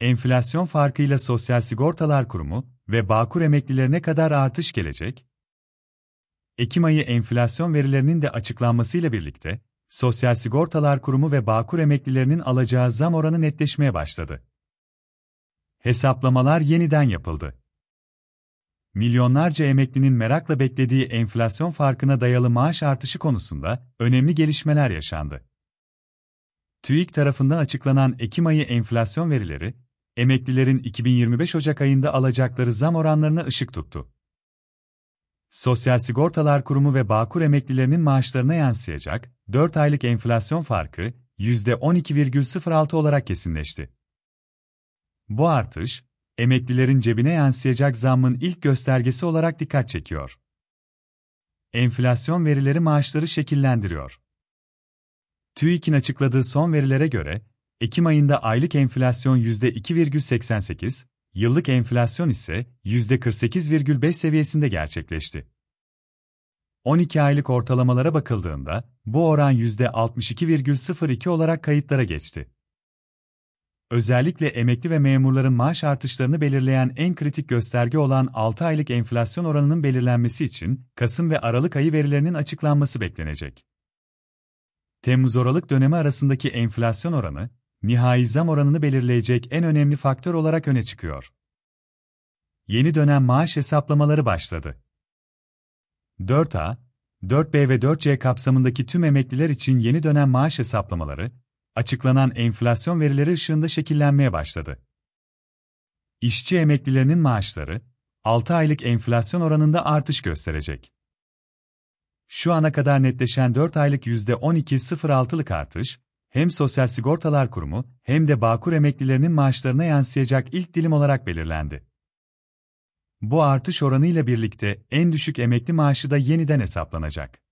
Enflasyon farkıyla Sosyal Sigortalar Kurumu ve Bağkur emeklilerine kadar artış gelecek. Ekim ayı enflasyon verilerinin de açıklanmasıyla birlikte Sosyal Sigortalar Kurumu ve Bağkur emeklilerinin alacağı zam oranı netleşmeye başladı. Hesaplamalar yeniden yapıldı. Milyonlarca emeklinin merakla beklediği enflasyon farkına dayalı maaş artışı konusunda önemli gelişmeler yaşandı. TÜİK tarafından açıklanan Ekim ayı enflasyon verileri, emeklilerin 2025 Ocak ayında alacakları zam oranlarına ışık tuttu. Sosyal Sigortalar Kurumu ve Bağkur emeklilerinin maaşlarına yansıyacak 4 aylık enflasyon farkı %12,06 olarak kesinleşti. Bu artış, emeklilerin cebine yansıyacak zammın ilk göstergesi olarak dikkat çekiyor. Enflasyon verileri maaşları şekillendiriyor. TÜİK'in açıkladığı son verilere göre, Ekim ayında aylık enflasyon %2,88, yıllık enflasyon ise %48,5 seviyesinde gerçekleşti. 12 aylık ortalamalara bakıldığında bu oran %62,02 olarak kayıtlara geçti. Özellikle emekli ve memurların maaş artışlarını belirleyen en kritik gösterge olan 6 aylık enflasyon oranının belirlenmesi için Kasım ve Aralık ayı verilerinin açıklanması beklenecek. Temmuz-Aralık dönemi arasındaki enflasyon oranı nihai zam oranını belirleyecek en önemli faktör olarak öne çıkıyor. Yeni dönem maaş hesaplamaları başladı. 4A, 4B ve 4C kapsamındaki tüm emekliler için yeni dönem maaş hesaplamaları, açıklanan enflasyon verileri ışığında şekillenmeye başladı. İşçi emeklilerinin maaşları, 6 aylık enflasyon oranında artış gösterecek. Şu ana kadar netleşen 4 aylık %12.06'lık artış, hem Sosyal Sigortalar Kurumu hem de Bağkur emeklilerinin maaşlarına yansıyacak ilk dilim olarak belirlendi. Bu artış oranıyla birlikte en düşük emekli maaşı da yeniden hesaplanacak.